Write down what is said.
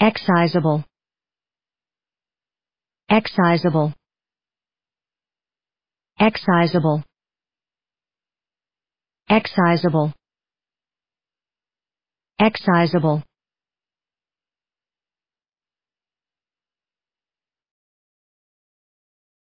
excisable excisable excisable excisable excisable